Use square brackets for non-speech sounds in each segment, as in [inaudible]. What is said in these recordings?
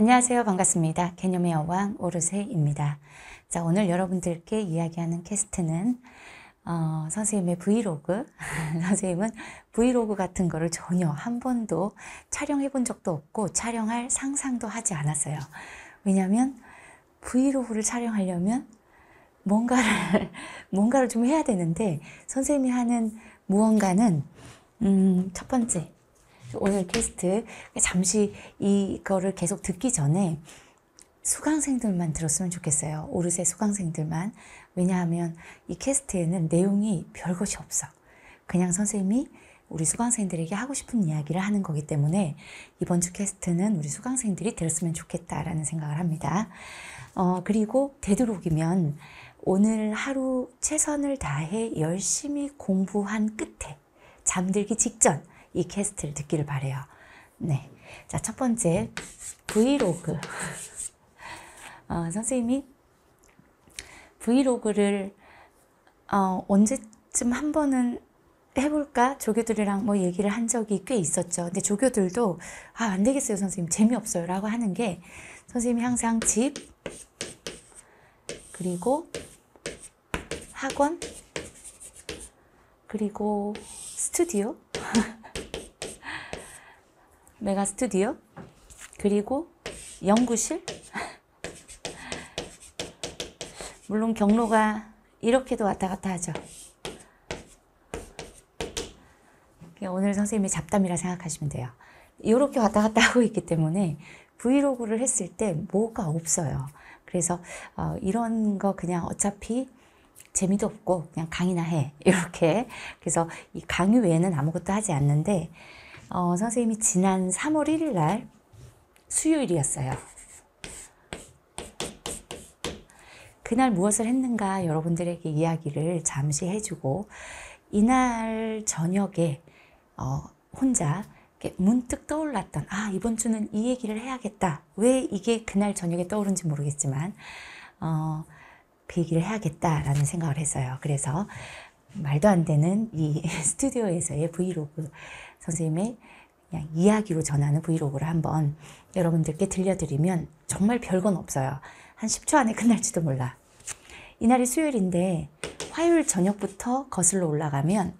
안녕하세요. 반갑습니다. 개념의 여왕 오르세입니다. 자, 오늘 여러분들께 이야기하는 캐스트는 어, 선생님의 브이로그, [laughs] 선생님은 브이로그 같은 거를 전혀 한 번도 촬영해 본 적도 없고 촬영할 상상도 하지 않았어요. 왜냐면 브이로그를 촬영하려면 뭔가를, [laughs] 뭔가를 좀 해야 되는데 선생님이 하는 무언가는 음, 첫 번째, 오늘 캐스트 잠시 이거를 계속 듣기 전에 수강생들만 들었으면 좋겠어요. 오르세 수강생들만. 왜냐하면 이 캐스트에는 내용이 별것이 없어. 그냥 선생님이 우리 수강생들에게 하고 싶은 이야기를 하는 거기 때문에 이번 주 캐스트는 우리 수강생들이 들었으면 좋겠다라는 생각을 합니다. 어, 그리고 되도록이면 오늘 하루 최선을 다해 열심히 공부한 끝에 잠들기 직전 이 캐스트를 듣기를 바래요. 네, 자첫 번째 브이로그. 어, 선생님이 브이로그를 어, 언제쯤 한 번은 해볼까? 조교들이랑 뭐 얘기를 한 적이 꽤 있었죠. 근데 조교들도 아, 안 되겠어요, 선생님. 재미없어요. 라고 하는 게 선생님이 항상 집, 그리고 학원, 그리고 스튜디오. [laughs] 메가 스튜디오 그리고 연구실 물론 경로가 이렇게도 왔다 갔다 하죠. 오늘 선생님의 잡담이라 생각하시면 돼요. 이렇게 왔다 갔다 하고 있기 때문에 브이로그를 했을 때 뭐가 없어요. 그래서 어, 이런 거 그냥 어차피 재미도 없고 그냥 강의나 해 이렇게 그래서 이 강의 외에는 아무것도 하지 않는데 어, 선생님이 지난 3월 1일 날 수요일이었어요. 그날 무엇을 했는가 여러분들에게 이야기를 잠시 해주고 이날 저녁에 어, 혼자 문득 떠올랐던 아 이번 주는 이 얘기를 해야겠다 왜 이게 그날 저녁에 떠오른지 모르겠지만 어, 그 얘기를 해야겠다라는 생각을 했어요 그래서 말도 안 되는 이 [laughs] 스튜디오에서의 브이로그 선생님의 이야기로 전하는 브이로그를 한번 여러분들께 들려드리면 정말 별건 없어요. 한 10초 안에 끝날지도 몰라. 이날이 수요일인데 화요일 저녁부터 거슬러 올라가면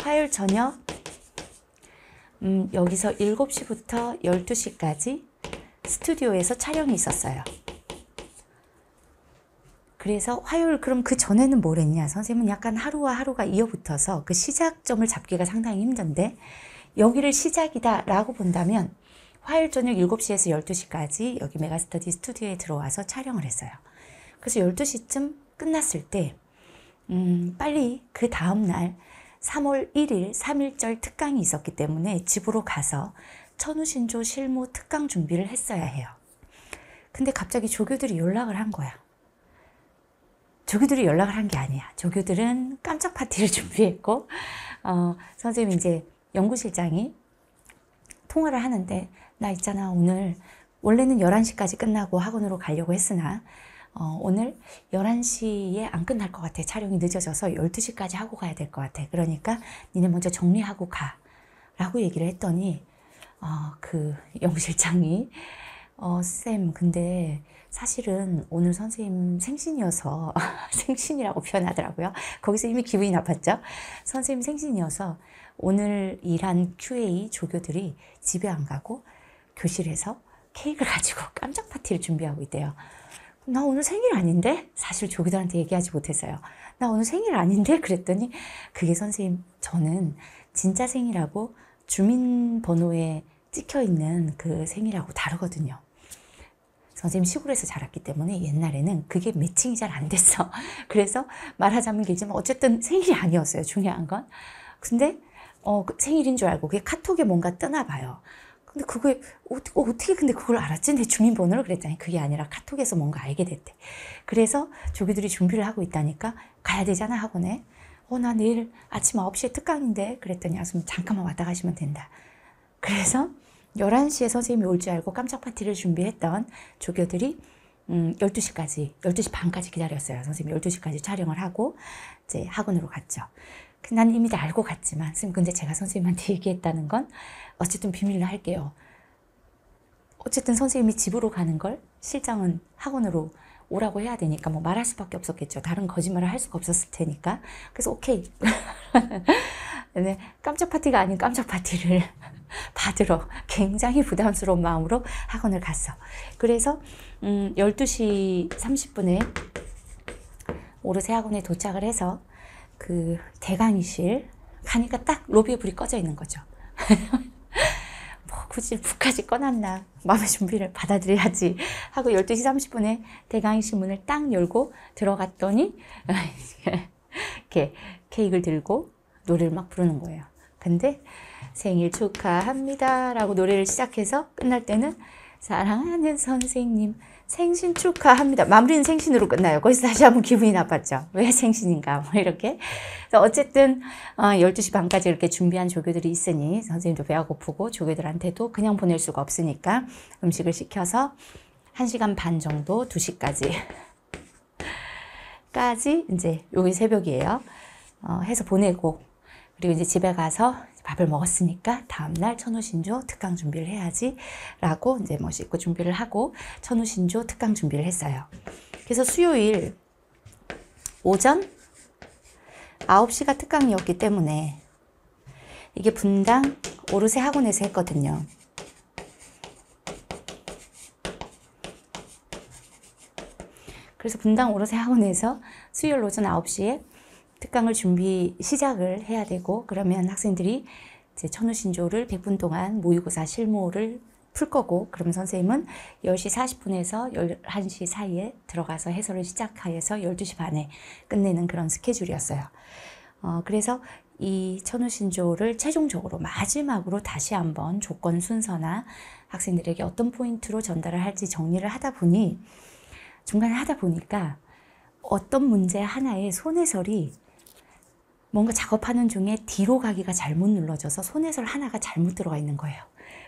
화요일 저녁 음, 여기서 7시부터 12시까지 스튜디오에서 촬영이 있었어요. 그래서 화요일 그럼 그 전에는 뭘 했냐 선생님은 약간 하루와 하루가 이어붙어서 그 시작점을 잡기가 상당히 힘든데 여기를 시작이다라고 본다면 화요일 저녁 7시에서 12시까지 여기 메가스터디 스튜디오에 들어와서 촬영을 했어요. 그래서 12시쯤 끝났을 때 음, 빨리 그 다음날 3월 1일 3일절 특강이 있었기 때문에 집으로 가서 천우신조 실무 특강 준비를 했어야 해요. 근데 갑자기 조교들이 연락을 한 거야. 조교들이 연락을 한 게 아니야. 조교들은 깜짝 파티를 [laughs] 준비했고, 어, 선생님 이제 연구실장이 통화를 하는데 나 있잖아 오늘 원래는 11시까지 끝나고 학원으로 가려고 했으나 어, 오늘 11시에 안 끝날 것 같아. 촬영이 늦어져서 12시까지 하고 가야 될 것 같아. 그러니까 니네 먼저 정리하고 가. 라고 얘기를 했더니 어, 그 영실장이 어, 쌤 근데 사실은 오늘 선생님 생신이어서 [laughs] 생신이라고 표현하더라고요. 거기서 이미 기분이 나빴죠. 선생님 생신이어서 오늘 일한 QA 조교들이 집에 안 가고 교실에서 케이크를 [laughs] 가지고 깜짝 파티를 준비하고 있대요. 나 오늘 생일 아닌데? 사실 조교들한테 얘기하지 못했어요. 나 오늘 생일 아닌데? 그랬더니 그게 선생님, 저는 진짜 생일하고 주민번호에 찍혀 있는 그 생일하고 다르거든요. 선생님 시골에서 자랐기 때문에 옛날에는 그게 매칭이 잘 안 됐어. [laughs] 그래서 말하자면 길지만 어쨌든 생일이 아니었어요. 중요한 건. 근데 어, 그 생일인 줄 알고 그게 카톡에 뭔가 뜨나 봐요. 근데 그게 어떻게, 어, 어떻게 근데 그걸 알았지? 내 주민번호를 그랬잖아요. 그게 아니라 카톡에서 뭔가 알게 됐대. 그래서 조기들이 준비를 하고 있다니까 가야 되잖아 학원에. 어나 내일 아침 9시에 특강인데 그랬더니 아 잠깐만 왔다 가시면 된다. 그래서 11시에 선생님이 올 줄 알고 깜짝 파티를 준비했던 조교들이 음, 12시까지, 12시 반까지 기다렸어요. 선생님이 12시까지 촬영을 하고 이제 학원으로 갔죠. 난 이미 다 알고 갔지만 선생님 근데 제가 선생님한테 얘기했다는 건 어쨌든 비밀로 할게요. 어쨌든 선생님이 집으로 가는 걸 실장은 학원으로 오라고 해야 되니까 뭐 말할 수밖에 없었겠죠. 다른 거짓말을 할 수가 없었을 테니까. 그래서 오케이. [laughs] 네, 깜짝 파티가 아닌 깜짝 파티를 [laughs] 받으러 굉장히 부담스러운 마음으로 학원을 갔어. 그래서 음, 12시 30분에 오르세 학원에 도착을 해서 그 대강의실 가니까 딱 로비에 불이 꺼져 있는 거죠. [laughs] 뭐 굳이 북까지 꺼놨나 마음의 준비를 받아들여야지 하고 12시 30분에 대강의실 문을 딱 열고 들어갔더니 [laughs] 이렇게 케이크를 들고 노래를 막 부르는 거예요. 근데 생일 축하합니다 라고 노래를 시작해서 끝날 때는 사랑하는 선생님 생신 축하합니다. 마무리는 생신으로 끝나요. 거기서 다시 한번 기분이 나빴죠. 왜 생신인가 뭐 이렇게. 어쨌든 12시 어, 반까지 이렇게 준비한 조교들이 있으니 선생님도 배가 고프고 조교들한테도 그냥 보낼 수가 없으니까 음식을 시켜서 1시간 반 정도 2시까지 까지 이제 여기 새벽이에요. 어, 해서 보내고 그리고 이제 집에 가서 밥을 먹었으니까 다음날 천우신조 특강 준비를 해야지 라고 이제 멋있고 뭐 준비를 하고 천우신조 특강 준비를 했어요. 그래서 수요일 오전 9시가 특강이었기 때문에 이게 분당 오르세 학원에서 했거든요. 그래서 분당 오르세 학원에서 수요일 오전 9시에 특강을 준비 시작을 해야 되고 그러면 학생들이 이제 천우신조를 100분 동안 모의고사 실무를 풀 거고 그럼 선생님은 10시 40분에서 11시 사이에 들어가서 해설을 시작하여서 12시 반에 끝내는 그런 스케줄이었어요. 어, 그래서 이 천우신조를 최종적으로 마지막으로 다시 한번 조건 순서나 학생들에게 어떤 포인트로 전달을 할지 정리를 하다 보니 중간에 하다 보니까 어떤 문제 하나에 손해설이 뭔가 작업하는 중에 뒤로 가기가 잘못 눌러져서 손해설 하나가 잘못 들어가 있는 거예요.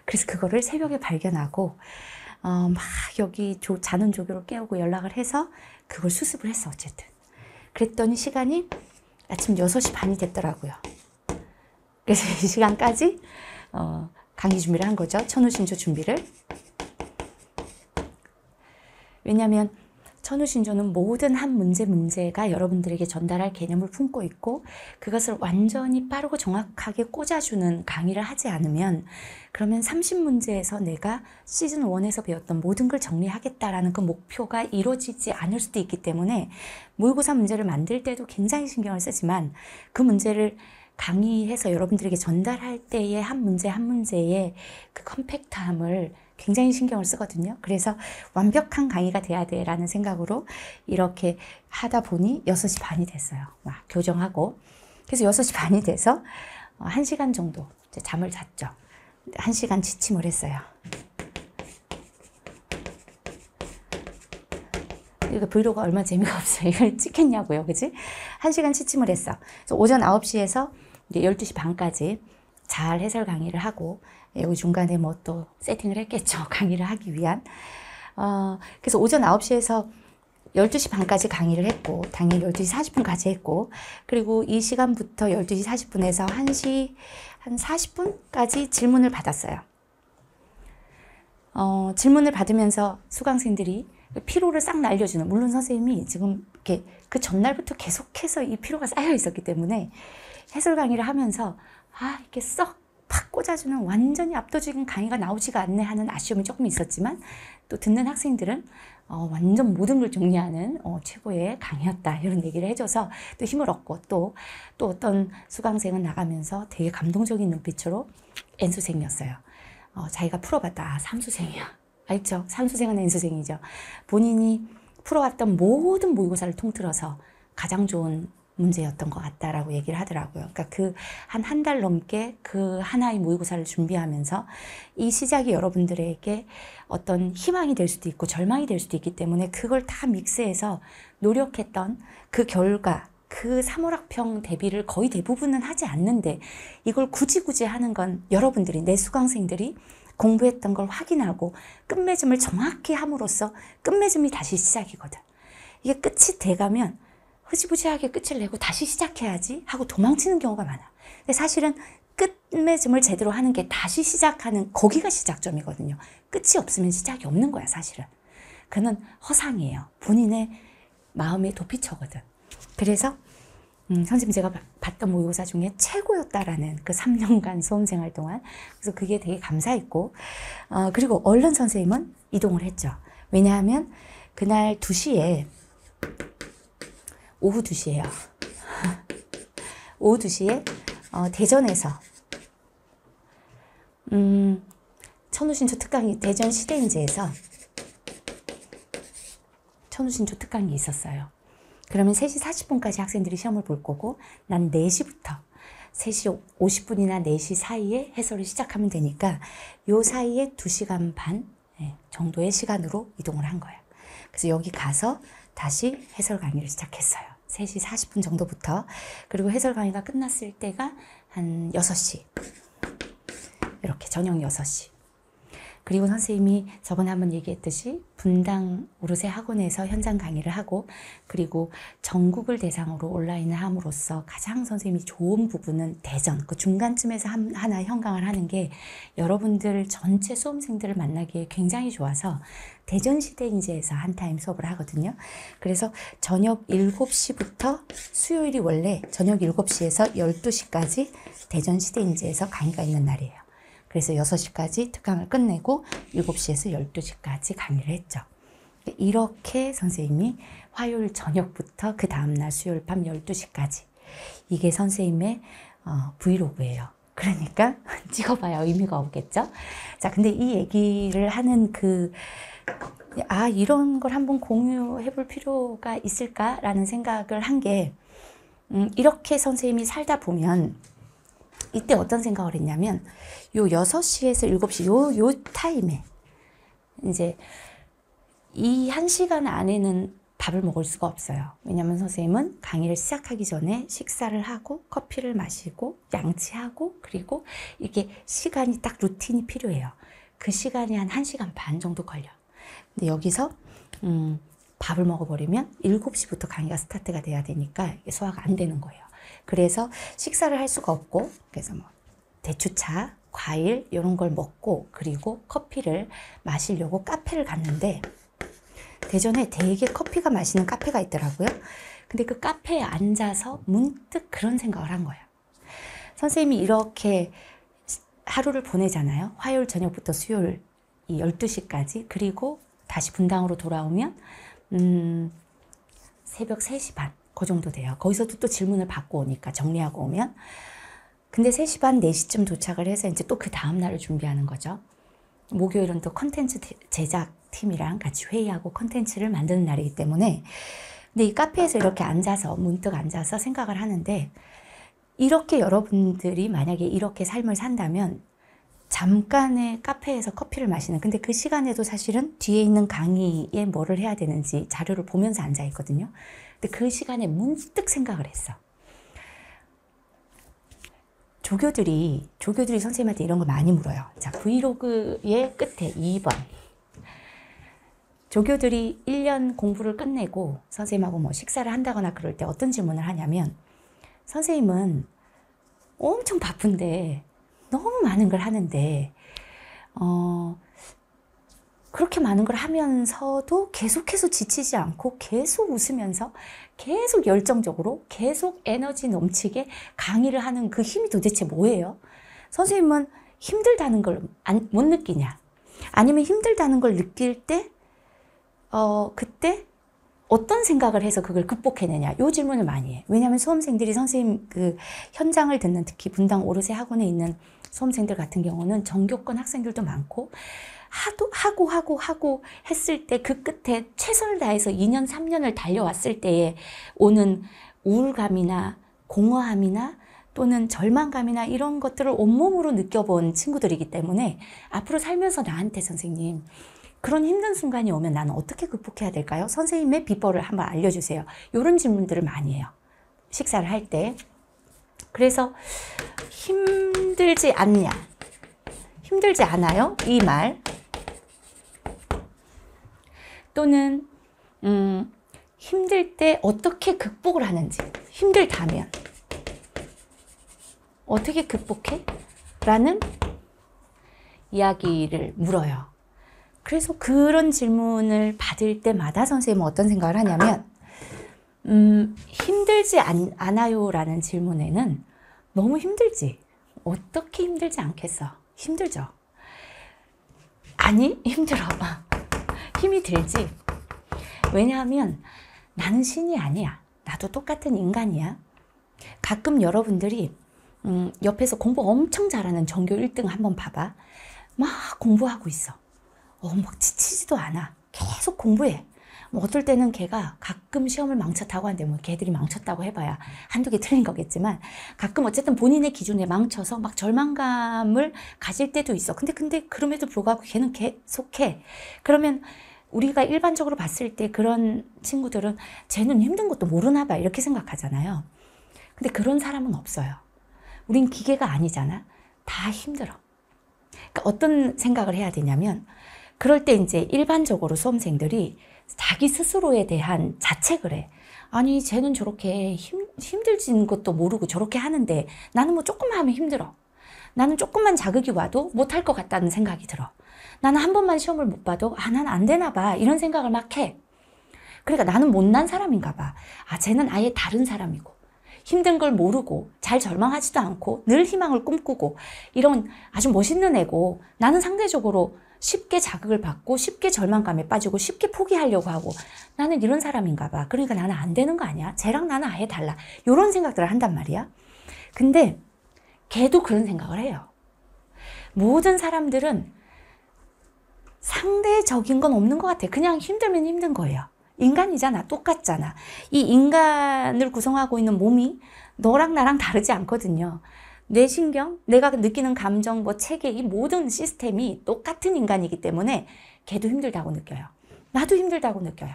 그래서 그거를 새벽에 발견하고 어, 막 여기 조, 자는 조교를 깨우고 연락을 해서 그걸 수습을 했어 어쨌든. 그랬더니 시간이 아침 6시 반이 됐더라고요. 그래서 [laughs] 이 시간까지 어, 강의 준비를 한 거죠. 천우신조 준비를. 왜냐하면 천우신조는 모든 한 문제 문제가 여러분들에게 전달할 개념을 품고 있고 그것을 완전히 빠르고 정확하게 꽂아주는 강의를 하지 않으면 그러면 30문제에서 내가 시즌 1에서 배웠던 모든 걸 정리하겠다라는 그 목표가 이루어지지 않을 수도 있기 때문에 모의고사 문제를 만들 때도 굉장히 신경을 쓰지만 그 문제를 강의해서 여러분들에게 전달할 때의 한 문제 한 문제의 그 컴팩트함을 굉장히 신경을 쓰거든요. 그래서 완벽한 강의가 돼야 돼라는 생각으로 이렇게 하다 보니 6시 반이 됐어요. 막 교정하고. 그래서 6시 반이 돼서 1시간 어, 정도 잠을 잤죠. 1시간 지침을 했어요. 이거 브이로그 얼마 재미가 없어요. 이걸 찍겠냐고요. 그지? 1시간 취침을 했어. 오전 9시에서 이제 12시 반까지 잘 해설 강의를 하고 여기 예, 중간에 뭐 또 세팅을 했겠죠. [laughs] 강의를 하기 위한. 어, 그래서 오전 9시에서 12시 반까지 강의를 했고 당일 12시 40분까지 했고 그리고 이 시간부터 12시 40분에서 1시 한 40분까지 질문을 받았어요. 어, 질문을 받으면서 수강생들이 그 피로를 싹 날려주는 물론 선생님이 지금 이렇게 그 전날부터 계속해서 이 피로가 쌓여 있었기 때문에 해설 강의를 하면서 아 이렇게 썩 팍 꽂아주는 완전히 압도적인 강의가 나오지가 않네 하는 아쉬움이 조금 있었지만 또 듣는 학생들은 어, 완전 모든 걸 정리하는 어, 최고의 강의였다 이런 얘기를 해줘서 또 힘을 얻고 또, 또 어떤 수강생은 나가면서 되게 감동적인 눈빛으로 N수생이었어요 어, 자기가 풀어봤다 아, 삼수생이야 알죠? 아, 삼수생은 N수생이죠 본인이 풀어왔던 모든 모의고사를 통틀어서 가장 좋은 문제였던 것 같다라고 얘기를 하더라고요. 그러니까 그 한 한 달 넘게 그 하나의 모의고사를 준비하면서 이 시작이 여러분들에게 어떤 희망이 될 수도 있고 절망이 될 수도 있기 때문에 그걸 다 믹스해서 노력했던 그 결과 그 3월 학평 대비를 거의 대부분은 하지 않는데 이걸 굳이 굳이 하는 건 여러분들이 내 수강생들이 공부했던 걸 확인하고 끝맺음을 정확히 함으로써 끝맺음이 다시 시작이거든. 이게 끝이 돼가면 흐지부지하게 끝을 내고 다시 시작해야지 하고 도망치는 경우가 많아. 근데 사실은 끝맺음을 제대로 하는 게 다시 시작하는 거기가 시작점이거든요. 끝이 없으면 시작이 없는 거야 사실은. 그는 허상이에요. 본인의 마음의 도피처거든. 그래서 음, 선생님 제가 봤던 모의고사 중에 최고였다라는 그 3년간 수험생활 동안 그래서 그게 되게 감사했고 어, 그리고 얼른 선생님은 이동을 했죠. 왜냐하면 그날 2시에 오후 2시에요. 오후 2시에 어, 대전에서 음, 천우신초 특강이 대전 시대인지에서 천우신초 특강이 있었어요. 그러면 3시 40분까지 학생들이 시험을 볼 거고 난 4시부터 3시 50분이나 4시 사이에 해설을 시작하면 되니까 요 사이에 2시간 반 예, 정도의 시간으로 이동을 한 거예요. 그래서 여기 가서 다시 해설 강의를 시작했어요. 3시 40분 정도부터 그리고 해설 강의가 끝났을 때가 한 6시 이렇게 저녁 6시 그리고 선생님이 저번에 한번 얘기했듯이 분당 오르세 학원에서 현장 강의를 하고 그리고 전국을 대상으로 온라인을 함으로써 가장 선생님이 좋은 부분은 대전 그 중간쯤에서 한, 하나 현강을 하는 게 여러분들 전체 수험생들을 만나기에 굉장히 좋아서 대전시대인재에서 한타임 수업을 하거든요. 그래서 저녁 7시부터 수요일이 원래 저녁 7시에서 12시까지 대전시대인재에서 강의가 있는 날이에요. 그래서 6시까지 특강을 끝내고 7시에서 12시까지 강의를 했죠. 이렇게 선생님이 화요일 저녁부터 그 다음날 수요일 밤 12시까지 이게 선생님의 어, 브이로그예요. 그러니까 [laughs] 찍어봐야 의미가 없겠죠? 자, 근데 이 얘기를 하는 그, 아, 이런 걸 한번 공유해 볼 필요가 있을까라는 생각을 한 게, 음, 이렇게 선생님이 살다 보면 이때 어떤 생각을 했냐면 요 6시에서 7시 요, 요 타임에 이제 이 1시간 안에는 밥을 먹을 수가 없어요. 왜냐면 선생님은 강의를 시작하기 전에 식사를 하고 커피를 마시고 양치하고 그리고 이게 시간이 딱 루틴이 필요해요. 그 시간이 한 1시간 반 정도 걸려. 근데 여기서 음, 밥을 먹어버리면 7시부터 강의가 스타트가 돼야 되니까 소화가 안 되는 거예요. 그래서 식사를 할 수가 없고 그래서 뭐 대추차, 과일 이런 걸 먹고 그리고 커피를 마시려고 카페를 갔는데 대전에 되게 커피가 맛있는 카페가 있더라고요. 근데 그 카페에 앉아서 문득 그런 생각을 한 거예요. 선생님이 이렇게 하루를 보내잖아요. 화요일 저녁부터 수요일 이 12시까지 그리고 다시 분당으로 돌아오면 음, 새벽 3시 반그 정도 돼요. 거기서도 또 질문을 받고 오니까 정리하고 오면. 근데 3시 반, 4시쯤 도착을 해서 이제 또 그 다음 날을 준비하는 거죠. 목요일은 또 컨텐츠 제작팀이랑 같이 회의하고 컨텐츠를 만드는 날이기 때문에 근데 이 카페에서 이렇게 앉아서 문득 앉아서 생각을 하는데 이렇게 여러분들이 만약에 이렇게 삶을 산다면 잠깐의 카페에서 커피를 마시는 근데 그 시간에도 사실은 뒤에 있는 강의에 뭐를 해야 되는지 자료를 보면서 앉아 있거든요. 그 시간에 문득 생각을 했어. 조교들이 조교들이 선생님한테 이런 거 많이 물어요. 자, 브이로그의 끝에 2번. 조교들이 1년 공부를 끝내고 선생님하고 뭐 식사를 한다거나 그럴 때 어떤 질문을 하냐면 선생님은 엄청 바쁜데 너무 많은 걸 하는데 어, 그렇게 많은 걸 하면서도 계속해서 지치지 않고 계속 웃으면서 계속 열정적으로 계속 에너지 넘치게 강의를 하는 그 힘이 도대체 뭐예요? 선생님은 힘들다는 걸 못 느끼냐? 아니면 힘들다는 걸 느낄 때, 어, 그때 어떤 생각을 해서 그걸 극복해내냐 요 질문을 많이 해 왜냐하면 수험생들이 선생님 그 현장을 듣는 특히 분당 오르세 학원에 있는 수험생들 같은 경우는 전교권 학생들도 많고 하도 하고 하고 하고 했을 때 그 끝에 최선을 다해서 2년 3년을 달려왔을 때에 오는 우울감이나 공허함이나 또는 절망감이나 이런 것들을 온몸으로 느껴본 친구들이기 때문에 앞으로 살면서 나한테 선생님 그런 힘든 순간이 오면 나는 어떻게 극복해야 될까요? 선생님의 비법을 한번 알려주세요. 이런 질문들을 많이 해요. 식사를 할 때. 그래서 힘들지 않냐? 힘들지 않아요? 이 말. 또는 음, 힘들 때 어떻게 극복을 하는지 힘들다면 어떻게 극복해? 라는 이야기를 물어요. 그래서 그런 질문을 받을 때마다 선생님은 어떤 생각을 하냐면 음, 힘들지 않, 아요 라는 질문에는 너무 힘들지 어떻게 힘들지 않겠어 힘들죠 아니 힘들어 힘이 들지. 왜냐하면 나는 신이 아니야. 나도 똑같은 인간이야. 가끔 여러분들이 음, 옆에서 공부 엄청 잘하는 전교 1등 한번 봐봐. 막 공부하고 있어. 어, 막 지치지도 않아. 계속 공부해. 뭐 어떨 때는 걔가 가끔 시험을 망쳤다고 하는데 뭐 걔들이 망쳤다고 해봐야 한두 개 틀린 거겠지만 가끔 어쨌든 본인의 기준에 망쳐서 막 절망감을 가질 때도 있어. 근데 근데 그럼에도 불구하고 걔는 계속해. 그러면 우리가 일반적으로 봤을 때 그런 친구들은 쟤는 힘든 것도 모르나 봐 이렇게 생각하잖아요. 근데 그런 사람은 없어요. 우린 기계가 아니잖아. 다 힘들어. 그러니까 어떤 생각을 해야 되냐면 그럴 때 이제 일반적으로 수험생들이 자기 스스로에 대한 자책을 해. 아니 쟤는 저렇게 힘, 힘들진 것도 모르고 저렇게 하는데 나는 뭐 조금만 하면 힘들어. 나는 조금만 자극이 와도 못 할 것 같다는 생각이 들어. 나는 한 번만 시험을 못 봐도 아난 안 되나 봐 이런 생각을 막 해. 그러니까 나는 못난 사람인가 봐. 아 쟤는 아예 다른 사람이고 힘든 걸 모르고 잘 절망하지도 않고 늘 희망을 꿈꾸고 이런 아주 멋있는 애고 나는 상대적으로 쉽게 자극을 받고 쉽게 절망감에 빠지고 쉽게 포기하려고 하고 나는 이런 사람인가 봐. 그러니까 나는 안 되는 거 아니야? 쟤랑 나는 아예 달라. 이런 생각들을 한단 말이야. 근데 걔도 그런 생각을 해요. 모든 사람들은 상대적인 건 없는 것 같아. 그냥 힘들면 힘든 거예요. 인간이잖아. 똑같잖아. 이 인간을 구성하고 있는 몸이 너랑 나랑 다르지 않거든요. 내 신경, 내가 느끼는 감정, 뭐 체계 이 모든 시스템이 똑같은 인간이기 때문에 걔도 힘들다고 느껴요. 나도 힘들다고 느껴요.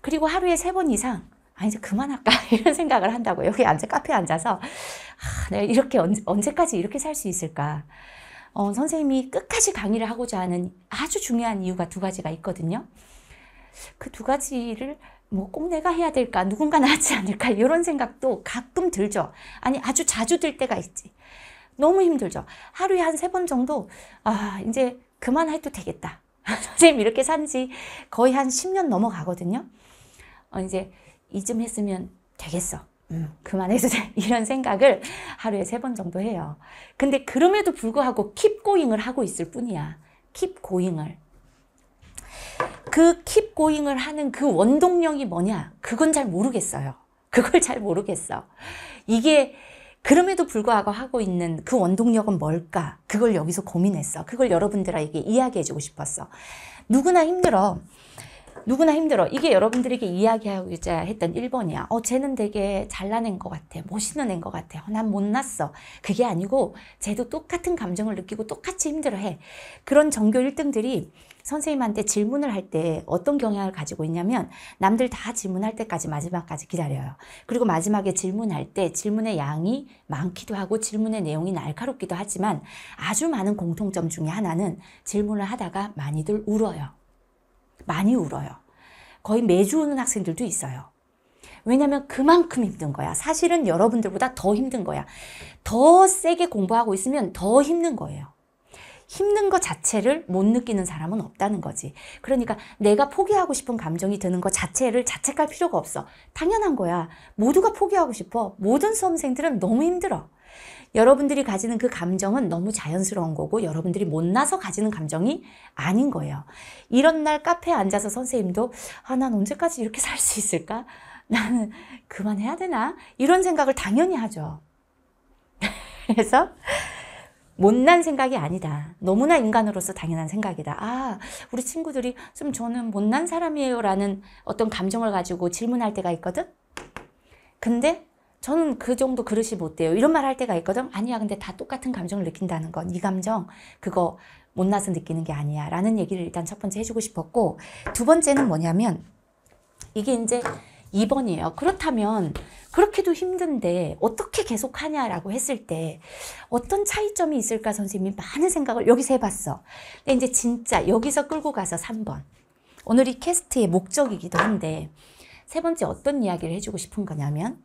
그리고 하루에 세 번 이상 아 이제 그만할까 [laughs] 이런 생각을 한다고 여기 앉아 카페에 앉아서 아, 내가 이렇게 언제, 언제까지 이렇게 살 수 있을까 어, 선생님이 끝까지 강의를 하고자 하는 아주 중요한 이유가 두 가지가 있거든요 그 두 가지를 뭐꼭 내가 해야 될까? 누군가 나지 [laughs] 않을까? 이런 생각도 가끔 들죠. 아니, 아주 자주 들 때가 있지. 너무 힘들죠. 하루에 한 세 번 정도, 아, 이제 그만해도 되겠다. [laughs] 선생님 이렇게 산 지 거의 한 10년 넘어가거든요. 어, 이제 이쯤 했으면 되겠어. 음, 그만해도 [laughs] 이런 생각을 하루에 세 번 정도 해요. 근데 그럼에도 불구하고 킵고잉을 하고 있을 뿐이야. 킵고잉을. 그 킵고잉을 하는 그 원동력이 뭐냐? 그건 잘 모르겠어요. [laughs] 그걸 잘 모르겠어. 이게 그럼에도 불구하고 하고 있는 그 원동력은 뭘까? 그걸 여기서 고민했어. 그걸 여러분들에게 이야기해주고 싶었어. 누구나 힘들어. 누구나 힘들어. 이게 여러분들에게 이야기하고자 했던 1번이야. 어, 쟤는 되게 잘라낸것 같아. 멋있는 애것 같아. 어, 난 못났어. 그게 아니고 쟤도 똑같은 감정을 느끼고 똑같이 힘들어해. 그런 전교 1등들이 선생님한테 질문을 할 때 어떤 경향을 가지고 있냐면 남들 다 질문할 때까지 마지막까지 기다려요. 그리고 마지막에 질문할 때 질문의 양이 많기도 하고 질문의 내용이 날카롭기도 하지만 아주 많은 공통점 중에 하나는 질문을 하다가 많이들 울어요. 많이 울어요. 거의 매주 우는 학생들도 있어요. 왜냐면 그만큼 힘든 거야. 사실은 여러분들보다 더 힘든 거야. 더 세게 공부하고 있으면 더 힘든 거예요. 힘든 것 자체를 못 느끼는 사람은 없다는 거지. 그러니까 내가 포기하고 싶은 감정이 드는 것 자체를 자책할 필요가 없어. 당연한 거야. 모두가 포기하고 싶어. 모든 수험생들은 너무 힘들어. 여러분들이 가지는 그 감정은 너무 자연스러운 거고 여러분들이 못나서 가지는 감정이 아닌 거예요. 이런 날 카페에 앉아서 선생님도 아, 난 언제까지 이렇게 살 수 있을까? 나는 그만해야 되나? 이런 생각을 당연히 하죠. [laughs] 그래서 못난 생각이 아니다. 너무나 인간으로서 당연한 생각이다. 아, 우리 친구들이 좀 저는 못난 사람이에요 라는 어떤 감정을 가지고 질문할 때가 있거든? 근데 저는 그 정도 그릇이 못 돼요. 이런 말 할 때가 있거든? 아니야, 근데 다 똑같은 감정을 느낀다는 건, 이 감정, 그거 못나서 느끼는 게 아니야. 라는 얘기를 일단 첫 번째 해주고 싶었고, 두 번째는 뭐냐면, 이게 이제 2번이에요. 그렇다면 그렇게도 힘든데 어떻게 계속 하냐라고 했을 때 어떤 차이점이 있을까 선생님이 많은 생각을 여기서 해봤어. 근데 이제 진짜 여기서 끌고 가서 3번. 오늘 이 캐스트의 목적이기도 한데 세 번째 어떤 이야기를 해주고 싶은 거냐면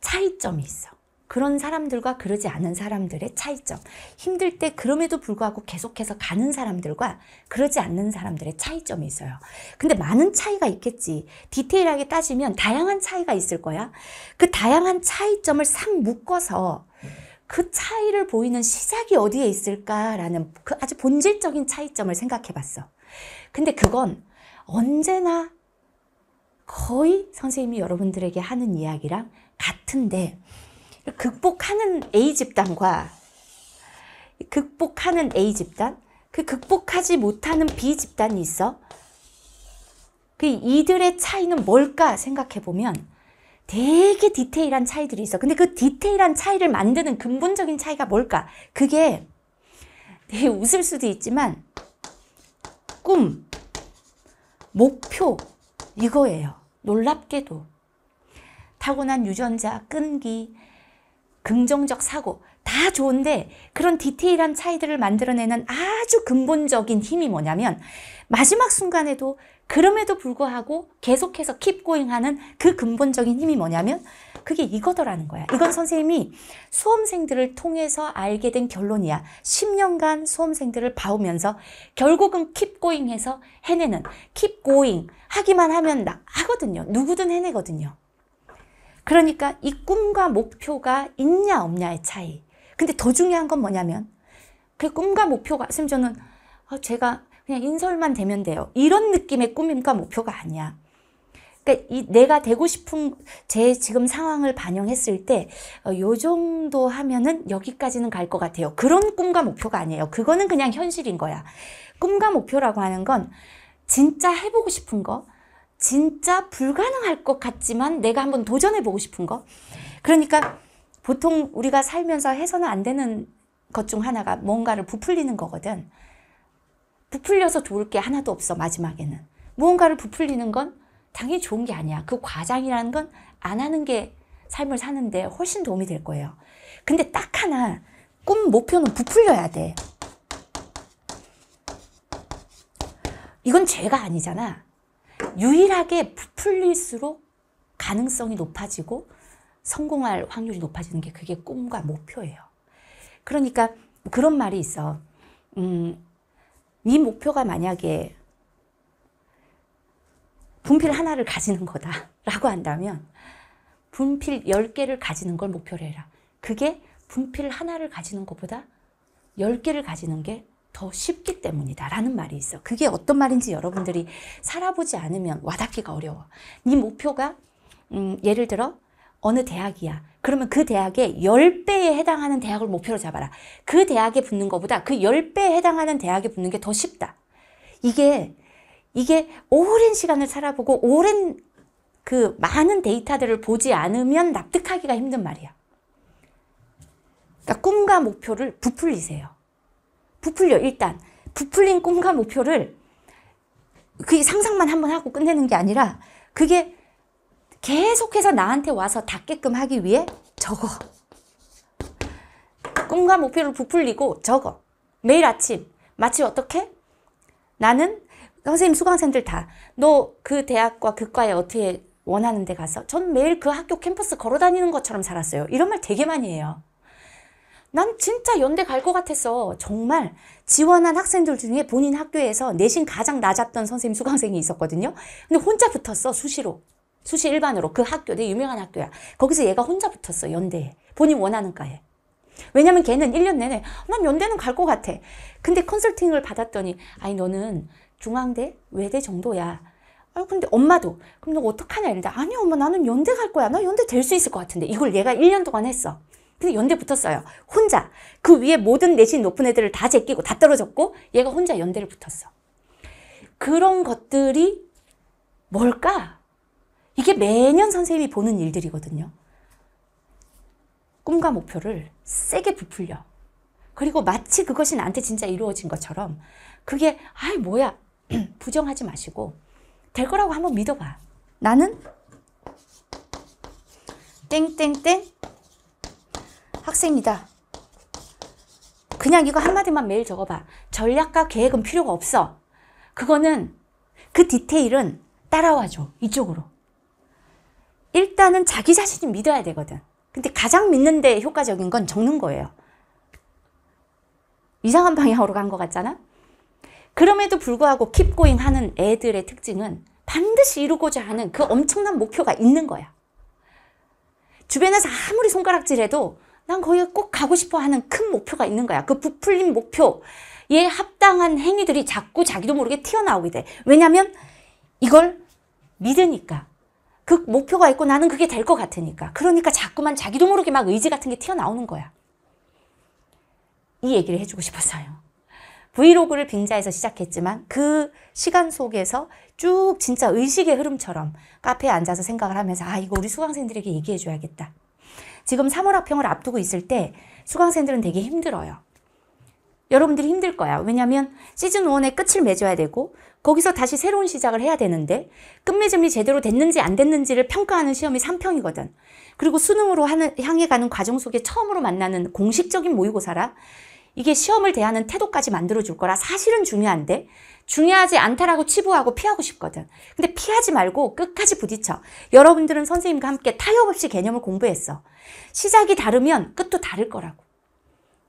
차이점이 있어. 그런 사람들과 그러지 않은 사람들의 차이점. 힘들 때 그럼에도 불구하고 계속해서 가는 사람들과 그러지 않는 사람들의 차이점이 있어요. 근데 많은 차이가 있겠지. 디테일하게 따지면 다양한 차이가 있을 거야. 그 다양한 차이점을 싹 묶어서 그 차이를 보이는 시작이 어디에 있을까라는 그 아주 본질적인 차이점을 생각해 봤어. 근데 그건 언제나 거의 선생님이 여러분들에게 하는 이야기랑 같은데 극복하는 A 집단과 극복하는 A 집단, 그 극복하지 못하는 B 집단이 있어. 그 이들의 차이는 뭘까 생각해 보면 되게 디테일한 차이들이 있어. 근데 그 디테일한 차이를 만드는 근본적인 차이가 뭘까? 그게 되게 네, 웃을 수도 있지만 꿈, 목표 이거예요. 놀랍게도 타고난 유전자, 끈기, 긍정적 사고 다 좋은데 그런 디테일한 차이들을 만들어내는 아주 근본적인 힘이 뭐냐면 마지막 순간에도 그럼에도 불구하고 계속해서 킵고잉 하는 그 근본적인 힘이 뭐냐면 그게 이거더라는 거야. 이건 선생님이 수험생들을 통해서 알게 된 결론이야. 10년간 수험생들을 봐오면서 결국은 킵고잉 해서 해내는 킵고잉 하기만 하면 나 하거든요. 누구든 해내거든요. 그러니까 이 꿈과 목표가 있냐 없냐의 차이. 근데 더 중요한 건 뭐냐면 그 꿈과 목표가 선생님 저는 아, 제가 그냥 인설만 되면 돼요. 이런 느낌의 꿈과 목표가 아니야. 그러니까 이 내가 되고 싶은 제 지금 상황을 반영했을 때요 어, 정도 하면은 여기까지는 갈 것 같아요. 그런 꿈과 목표가 아니에요. 그거는 그냥 현실인 거야. 꿈과 목표라고 하는 건 진짜 해보고 싶은 거, 진짜 불가능할 것 같지만 내가 한번 도전해보고 싶은 거. 그러니까 보통 우리가 살면서 해서는 안 되는 것 중 하나가 뭔가를 부풀리는 거거든. 부풀려서 좋을 게 하나도 없어, 마지막에는. 무언가를 부풀리는 건 당연히 좋은 게 아니야. 그 과장이라는 건 안 하는 게 삶을 사는데 훨씬 도움이 될 거예요. 근데 딱 하나, 꿈 목표는 부풀려야 돼. 이건 죄가 아니잖아. 유일하게 풀릴수록 가능성이 높아지고 성공할 확률이 높아지는 게 그게 꿈과 목표예요. 그러니까 그런 말이 있어. 음, 네 목표가 만약에 분필 하나를 가지는 거다라고 한다면 분필 1개를 가지는 걸 목표로 해라. 그게 분필 하나를 가지는 것보다 1개를 가지는 게더 쉽기 때문이다라는 말이 있어. 그게 어떤 말인지 여러분들이 살아보지 않으면 와닿기가 어려워. 네 목표가 음, 예를 들어 어느 대학이야. 그러면 그 대학의 10배에 해당하는 대학을 목표로 잡아라. 그 대학에 붙는 것보다 그 10배에 해당하는 대학에 붙는 게 더 쉽다. 이게 이게 오랜 시간을 살아보고 오랜 그 많은 데이터들을 보지 않으면 납득하기가 힘든 말이야. 그러니까 꿈과 목표를 부풀리세요. 부풀려 일단 부풀린 꿈과 목표를 그게 상상만 한번 하고 끝내는 게 아니라 그게 계속해서 나한테 와서 닿게끔 하기 위해 적어 꿈과 목표를 부풀리고 적어 매일 아침 마치 어떻게? 나는 선생님 수강생들 다 너 그 대학과 그과에 어떻게 원하는 데 가서 전 매일 그 학교 캠퍼스 걸어 다니는 것처럼 살았어요 이런 말 되게 많이 해요 난 진짜 연대 갈 것 같았어. 정말 지원한 학생들 중에 본인 학교에서 내신 가장 낮았던 선생님 수강생이 있었거든요. 근데 혼자 붙었어 수시로. 수시 일반으로 그 학교 되게 유명한 학교야. 거기서 얘가 혼자 붙었어 연대에. 본인 원하는 과에. 왜냐면 걔는 1년 내내 난 연대는 갈 것 같아. 근데 컨설팅을 받았더니 아니 너는 중앙대 외대 정도야. 아 근데 엄마도 그럼 너 어떡하냐 이랬데 아니 엄마 나는 연대 갈 거야. 나 연대 될 수 있을 것 같은데. 이걸 얘가 1년 동안 했어. 근데 연대 붙었어요. 혼자. 그 위에 모든 내신 높은 애들을 다 제끼고 다 떨어졌고 얘가 혼자 연대를 붙었어. 그런 것들이 뭘까? 이게 매년 선생님이 보는 일들이거든요. 꿈과 목표를 세게 부풀려. 그리고 마치 그것이 나한테 진짜 이루어진 것처럼 그게 아이 뭐야 [clears throat] 부정하지 마시고 될 거라고 한번 믿어봐. 나는 땡땡땡 학생이다. 그냥 이거 한마디만 매일 적어봐. 전략과 계획은 필요가 없어. 그거는 그 디테일은 따라와줘. 이쪽으로. 일단은 자기 자신이 믿어야 되거든. 근데 가장 믿는데 효과적인 건 적는 거예요. 이상한 방향으로 간 것 같잖아? 그럼에도 불구하고 킵고잉 하는 애들의 특징은 반드시 이루고자 하는 그 엄청난 목표가 있는 거야. 주변에서 아무리 손가락질해도 난 거기에 꼭 가고 싶어 하는 큰 목표가 있는 거야. 그 부풀린 목표에 합당한 행위들이 자꾸 자기도 모르게 튀어나오게 돼. 왜냐면 이걸 믿으니까. 그 목표가 있고 나는 그게 될 것 같으니까. 그러니까 자꾸만 자기도 모르게 막 의지 같은 게 튀어나오는 거야. 이 얘기를 해주고 싶었어요. 브이로그를 빙자해서 시작했지만 그 시간 속에서 쭉 진짜 의식의 흐름처럼 카페에 앉아서 생각을 하면서 아 이거 우리 수강생들에게 얘기해줘야겠다. 지금 3월 합평을 앞두고 있을 때 수강생들은 되게 힘들어요. 여러분들이 힘들 거야. 왜냐면 시즌 1의 끝을 맺어야 되고 거기서 다시 새로운 시작을 해야 되는데 끝맺음이 제대로 됐는지 안 됐는지를 평가하는 시험이 3평이거든. 그리고 수능으로 하는, 향해 가는 과정 속에 처음으로 만나는 공식적인 모의고사라 이게 시험을 대하는 태도까지 만들어줄 거라 사실은 중요한데 중요하지 않다라고 치부하고 피하고 싶거든. 근데 피하지 말고 끝까지 부딪혀. 여러분들은 선생님과 함께 타협 없이 개념을 공부했어. 시작이 다르면 끝도 다를 거라고.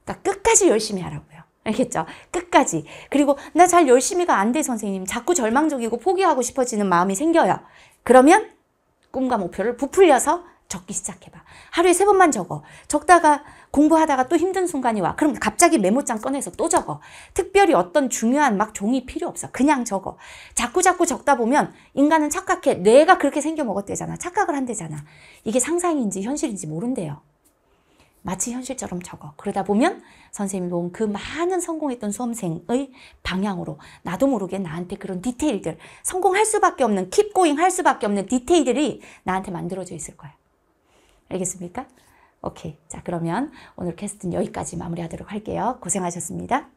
그러니까 끝까지 열심히 하라고요. 알겠죠? 끝까지. 그리고 나 잘 열심히가 안 돼 선생님. 자꾸 절망적이고 포기하고 싶어지는 마음이 생겨요. 그러면 꿈과 목표를 부풀려서 적기 시작해봐. 하루에 세 번만 적어. 적다가 공부하다가 또 힘든 순간이 와. 그럼 갑자기 메모장 꺼내서 또 적어. 특별히 어떤 중요한 막 종이 필요 없어. 그냥 적어. 자꾸자꾸 적다 보면 인간은 착각해. 뇌가 그렇게 생겨 먹었대잖아. 착각을 한대잖아. 이게 상상인지 현실인지 모른대요. 마치 현실처럼 적어. 그러다 보면 선생님이 놓은 그 많은 성공했던 수험생의 방향으로 나도 모르게 나한테 그런 디테일들, 성공할 수밖에 없는, 킵고잉 할 수밖에 없는 디테일들이 나한테 만들어져 있을 거예요 알겠습니까? 오케이. 자, 그러면 오늘 캐스트는 여기까지 마무리하도록 할게요. 고생하셨습니다.